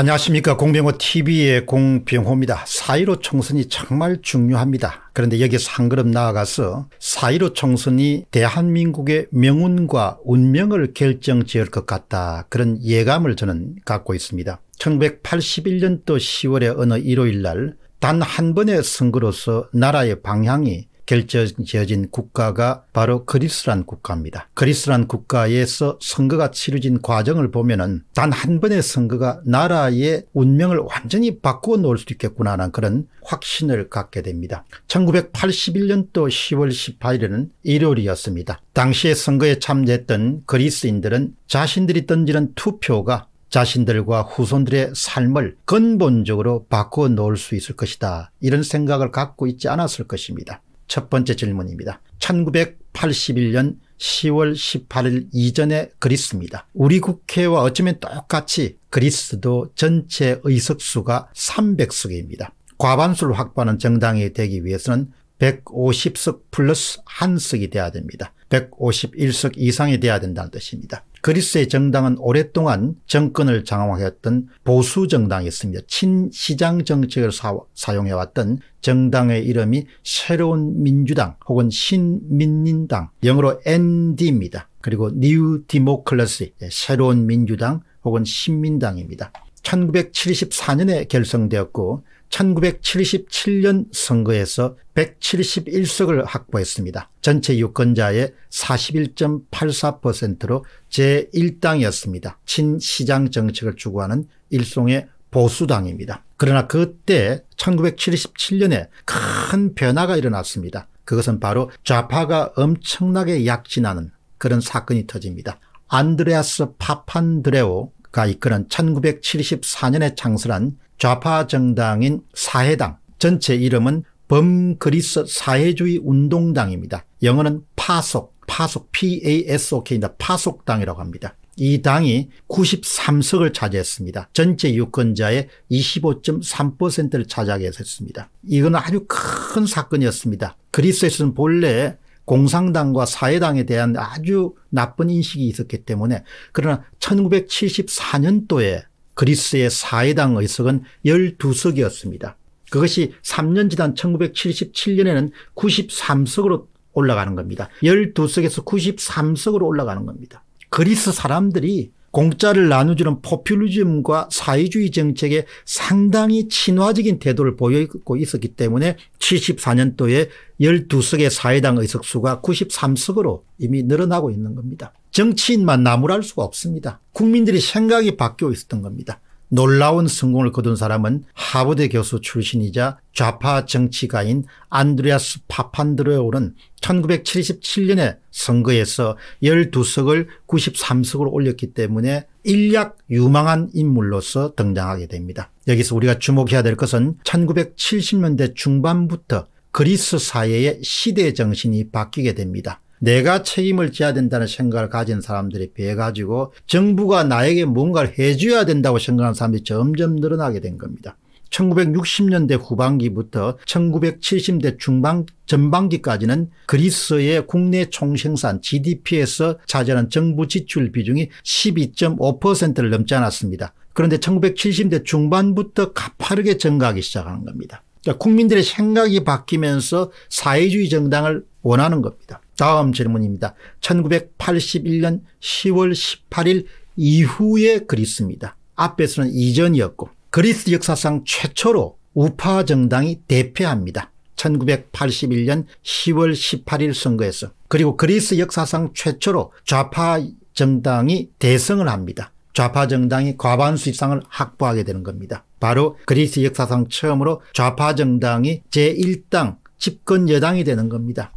안녕하십니까 공병호 TV의 공병호입니다. 4.15 총선이 정말 중요합니다. 그런데 여기서 한 걸음 나아가서 4.15 총선이 대한민국의 명운과 운명을 결정지을 것 같다 그런 예감을 저는 갖고 있습니다. 1981년도 10월의 어느 일요일 날 단 한 번의 선거로서 나라의 방향이 결정지어진 국가가 바로 그리스란 국가입니다. 그리스란 국가에서 선거가 치러진 과정을 보면 은단 한 번의 선거가 나라의 운명을 완전히 바꾸어 놓을 수 있겠구나 하는 그런 확신을 갖게 됩니다. 1981년도 10월 18일은 일요일이었습니다. 당시에 선거에 참여했던 그리스인들은 자신들이 던지는 투표가 자신들과 후손들의 삶을 근본적으로 바꿔 놓을 수 있을 것이다. 이런 생각을 갖고 있지 않았을 것입니다. 첫 번째 질문입니다. 1981년 10월 18일 이전의 그리스입니다. 우리 국회와 어쩌면 똑같이 그리스도 전체 의석수가 300석입니다. 과반수를 확보하는 정당이 되기 위해서는 150석 플러스 한석이 돼야 됩니다. 151석 이상이 돼야 된다는 뜻입니다. 그리스의 정당은 오랫동안 정권을 장악했던 보수 정당이었으며 친시장 정책을 사용해왔던 정당의 이름이 새로운 민주당 혹은 신민민당 영어로 ND입니다. 그리고 New Democracy 예, 새로운 민주당 혹은 신민당입니다. 1974년에 결성되었고 1977년 선거에서 171석을 확보했습니다. 전체 유권자의 41.84%로 제1당이었습니다. 친시장 정책을 추구하는 일송의 보수당입니다. 그러나 그때 1977년에 큰 변화가 일어났습니다. 그것은 바로 좌파가 엄청나게 약진하는 그런 사건이 터집니다. 안드레아스 파판드레오가 이끄는 1974년에 창설한 좌파 정당인 사회당 전체 이름은 범그리스 사회주의 운동당입니다. 영어는 파속, 파속 PASOK입니다. 파속당이라고 합니다. 이 당이 93석을 차지했습니다. 전체 유권자의 25.3%를 차지하게 했습니다. 이건 아주 큰 사건이었습니다. 그리스에서는 본래 공산당과 사회당에 대한 아주 나쁜 인식이 있었기 때문에 그러나 1974년도에 그리스의 사회당 의석은 12석이었습니다. 그것이 3년 지난 1977년에는 93석으로 올라가는 겁니다. 12석에서 93석으로 올라가는 겁니다. 그리스 사람들이 공짜를 나누주는 포퓰리즘과 사회주의 정책에 상당히 친화적인 태도를 보이고 있었기 때문에 74년도에 12석의 사회당 의석수가 93석으로 이미 늘어나고 있는 겁니다. 정치인만 나무랄 수가 없습니다. 국민들의 생각이 바뀌어 있었던 겁니다. 놀라운 성공을 거둔 사람은 하버드 교수 출신이자 좌파 정치가인 안드레아스 파판드레오는 1977년에 선거에서 12석을 93석으로 올렸기 때문에 일약 유망한 인물로서 등장하게 됩니다. 여기서 우리가 주목해야 될 것은 1970년대 중반부터 그리스 사회의 시대 정신이 바뀌게 됩니다. 내가 책임을 져야 된다는 생각을 가진 사람들이 비해 가지고 정부가 나에게 뭔가를 해줘야 된다고 생각하는 사람들이 점점 늘어나게 된 겁니다. 1960년대 후반기부터 1970년대 중반 전반기까지는 그리스의 국내 총생산 GDP에서 차지하는 정부 지출 비중이 12.5%를 넘지 않았습니다. 그런데 1970년대 중반부터 가파르게 증가하기 시작하는 겁니다. 그러니까 국민들의 생각이 바뀌면서 사회주의 정당을 원하는 겁니다. 다음 질문입니다. 1981년 10월 18일 이후의 그리스입니다. 앞에서는 이전이었고 그리스 역사상 최초로 우파 정당이 대패합니다. 1981년 10월 18일 선거에서 그리고 그리스 역사상 최초로 좌파 정당이 대승을 합니다. 좌파 정당이 과반수 이상을 확보하게 되는 겁니다. 바로 그리스 역사상 처음으로 좌파 정당이 제1당 집권 여당이 되는 겁니다.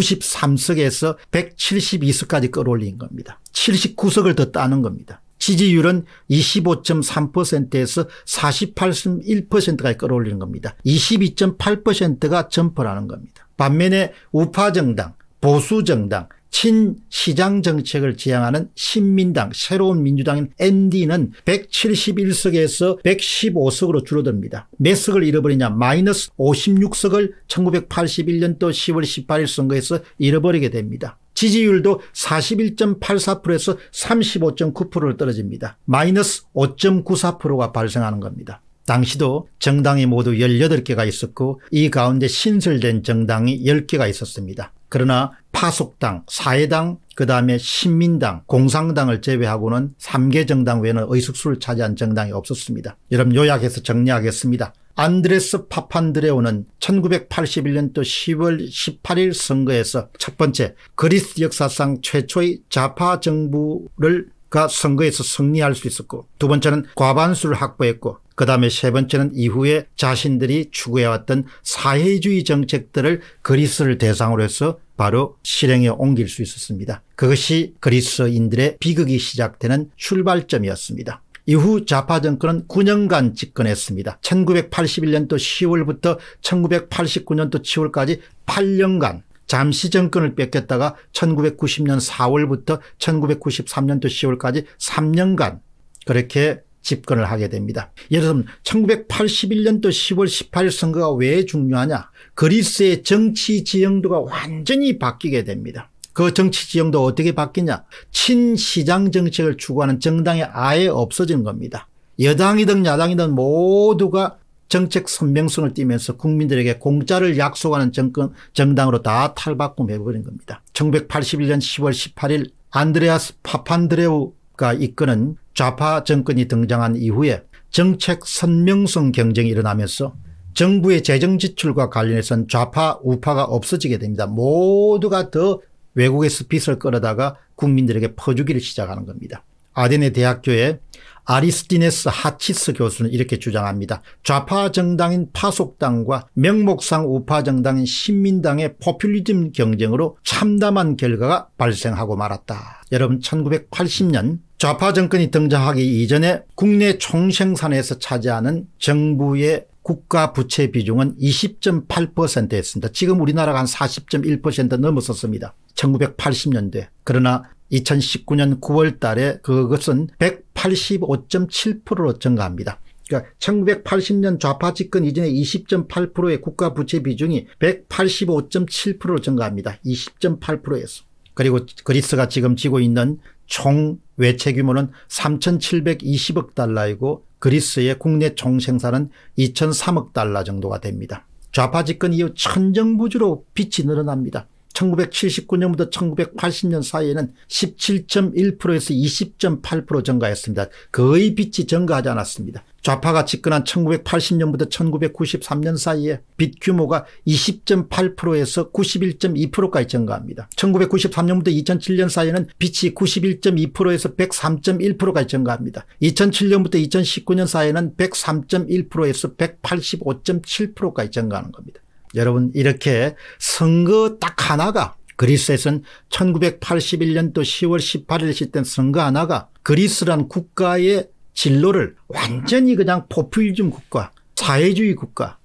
93석에서 172석까지 끌어올린 겁니다. 79석을 더 따는 겁니다. 지지율은 25.3%에서 48.1%까지 끌어올리는 겁니다. 22.8%가 점퍼라는 겁니다. 반면에 우파 정당, 보수 정당, 친시장 정책을 지향하는 신민당 새로운 민주당인 MD는 171석에서 115석으로 줄어듭니다. 몇 석을 잃어버리냐 마이너스 56석을 1981년도 10월 18일 선거에서 잃어버리게 됩니다. 지지율도 41.84%에서 35.9%로 떨어집니다. 마이너스 5.94%가 발생하는 겁니다. 당시도 정당이 모두 18개가 있었고 이 가운데 신설된 정당이 10개가 있었습니다. 그러나 파속당, 사회당, 그 다음에 신민당, 공상당을 제외하고는 3개 정당 외에는 의석수를 차지한 정당이 없었습니다. 여러분 요약해서 정리하겠습니다. 안드레스 파판드레오는 1981년도 10월 18일 선거에서 첫 번째 그리스 역사상 최초의 좌파 정부를 가 선거에서 승리할 수 있었고 두 번째는 과반수를 확보했고 그다음에 세 번째는 이후에 자신들이 추구해왔던 사회주의 정책들을 그리스를 대상으로 해서 바로 실행에 옮길 수 있었습니다. 그것이 그리스인들의 비극이 시작되는 출발점이었습니다. 이후 좌파 정권은 9년간 집권했습니다. 1981년도 10월부터 1989년도 7월까지 8년간 잠시 정권을 뺏겼다가 1990년 4월부터 1993년도 10월까지 3년간 그렇게 집권을 하게 됩니다. 예를 들면 1981년도 10월 18일 선거가 왜 중요하냐. 그리스의 정치 지형도가 완전히 바뀌게 됩니다. 그 정치 지형도 어떻게 바뀌냐. 친시장 정책을 추구하는 정당이 아예 없어진 겁니다. 여당이든 야당이든 모두가 정책 선명성을 띠면서 국민들에게 공짜를 약속하는 정권, 정당으로 다 탈바꿈해버린 겁니다. 1981년 10월 18일 안드레아스 파판드레우가 이끄는 좌파 정권이 등장한 이후에 정책 선명성 경쟁이 일어나면서 정부의 재정 지출과 관련해서는 좌파 우파가 없어지게 됩니다. 모두가 더 외국에서 빚을 끌어다가 국민들에게 퍼주기를 시작하는 겁니다. 아덴의 대학교에 아리스티네스 하치스 교수는 이렇게 주장합니다. 좌파 정당인 파속당과 명목상 우파 정당인 신민당의 포퓰리즘 경쟁으로 참담한 결과가 발생하고 말았다. 여러분 1980년 좌파 정권이 등장하기 이전에 국내 총생산에서 차지하는 정부의 국가 부채 비중은 20.8%였습니다. 지금 우리나라가 한 40.1% 넘었었습니다. 1980년대. 그러나 2019년 9월 달에 그것은 185.7%로 증가합니다. 그러니까 1980년 좌파 집권 이전에 20.8%의 국가 부채 비중이 185.7%로 증가합니다. 20.8%에서. 그리고 그리스가 지금 지고 있는 총 외채 규모는 3,720억 달러이고 그리스의 국내 총생산은 2,003억 달러 정도가 됩니다. 좌파 집권 이후 천정부지로 빛이 늘어납니다. 1979년부터 1980년 사이에는 17.1%에서 20.8% 증가했습니다. 거의 빛이 증가하지 않았습니다. 좌파가 집권한 1980년부터 1993년 사이에 빚 규모가 20.8%에서 91.2%까지 증가합니다. 1993년부터 2007년 사이에는 빚이 91.2%에서 103.1%까지 증가합니다. 2007년부터 2019년 사이에는 103.1%에서 185.7%까지 증가하는 겁니다. 여러분 이렇게 선거 딱 하나가 그리스에서는 1981년도 10월 18일 시된 선거 하나가 그리스란 국가의 진로를 완전히 그냥 포퓰리즘 국가, 사회주의 국가,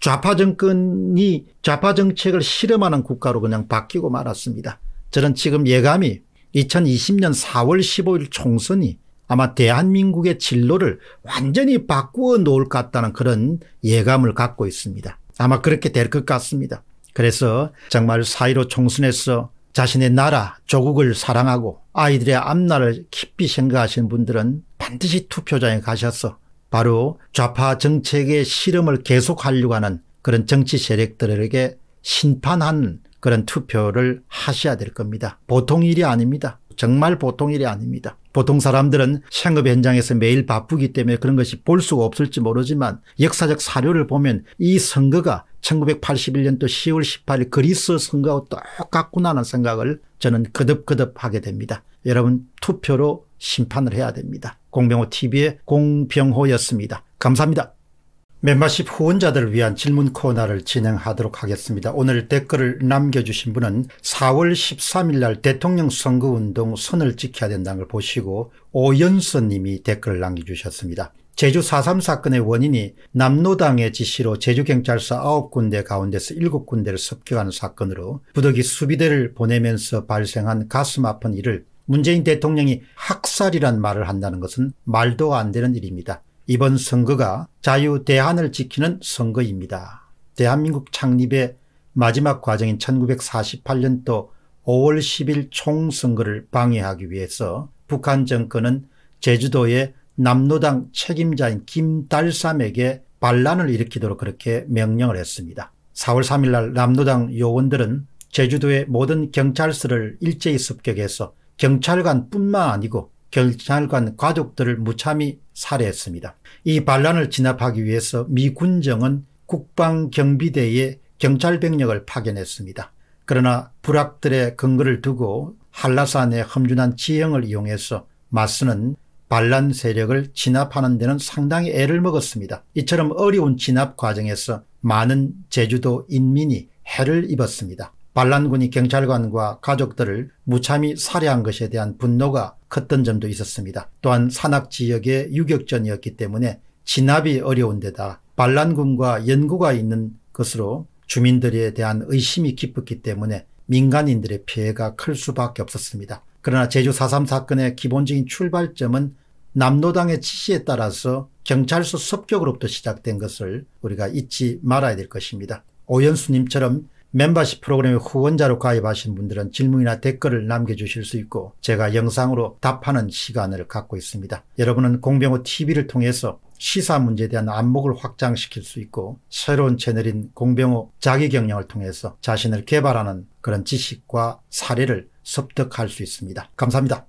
좌파 정권이 좌파 정책을 실험하는 국가로 그냥 바뀌고 말았습니다. 저는 지금 예감이 2020년 4월 15일 총선이 아마 대한민국의 진로를 완전히 바꾸어 놓을 것 같다는 그런 예감을 갖고 있습니다. 아마 그렇게 될 것 같습니다. 그래서 정말 4.15 총선에서 자신의 나라, 조국을 사랑하고 아이들의 앞날을 깊이 생각하시는 분들은 반드시 투표장에 가셔서 바로 좌파 정책의 실험을 계속하려고 하는 그런 정치 세력들에게 심판한 그런 투표를 하셔야 될 겁니다. 보통 일이 아닙니다. 정말 보통 일이 아닙니다. 보통 사람들은 생업 현장에서 매일 바쁘기 때문에 그런 것이 볼 수가 없을지 모르지만 역사적 사료를 보면 이 선거가 1981년도 10월 18일 그리스 선거와 똑같구나 하는 생각을 저는 거듭거듭 하게 됩니다. 여러분 투표로 심판을 해야 됩니다. 공병호 TV의 공병호였습니다. 감사합니다. 멤버십 후원자들을 위한 질문 코너를 진행하도록 하겠습니다. 오늘 댓글을 남겨주신 분은 4월 13일 날 대통령 선거운동 선을 지켜야 된다는 걸 보시고 오연선 님이 댓글을 남겨주셨습니다. 제주 4.3 사건의 원인이 남노당의 지시로 제주경찰서 9군데 가운데서 7군데를 섭격한 사건으로 부덕이 수비대를 보내면서 발생한 가슴 아픈 일을 문재인 대통령이 학살이란 말을 한다는 것은 말도 안 되는 일입니다. 이번 선거가 자유 대한을 지키는 선거입니다. 대한민국 창립의 마지막 과정인 1948년도 5월 10일 총선거를 방해하기 위해서 북한 정권은 제주도의 남노당 책임자인 김달삼에게 반란을 일으키도록 그렇게 명령을 했습니다. 4월 3일 날 남노당 요원들은 제주도의 모든 경찰서를 일제히 습격해서 경찰관뿐만 아니고 경찰관 가족들을 무참히 살해했습니다. 이 반란을 진압하기 위해서 미 군정은 국방경비대에 경찰 병력을 파견했습니다. 그러나 불악들의 근거를 두고 한라산의 험준한 지형을 이용해서 마스는 반란 세력을 진압하는 데는 상당히 애를 먹었습니다. 이처럼 어려운 진압 과정에서 많은 제주도 인민이 해를 입었습니다. 반란군이 경찰관과 가족들을 무참히 살해한 것에 대한 분노가 컸던 점도 있었습니다. 또한 산악 지역의 유격전이었기 때문에 진압이 어려운 데다 반란군과 연구가 있는 것으로 주민들에 대한 의심이 깊었기 때문에 민간인들의 피해가 클 수밖에 없었습니다. 그러나 제주 4.3 사건의 기본적인 출발점은 남노당의 지시에 따라서 경찰서 섭격으로부터 시작된 것을 우리가 잊지 말아야 될 것입니다. 오연수님처럼 멤버십 프로그램의 후원자로 가입하신 분들은 질문이나 댓글을 남겨주실 수 있고 제가 영상으로 답하는 시간을 갖고 있습니다. 여러분은 공병호 TV를 통해서 시사 문제에 대한 안목을 확장시킬 수 있고 새로운 채널인 공병호 자기 경영을 통해서 자신을 개발하는 그런 지식과 사례를 습득할 수 있습니다. 감사합니다.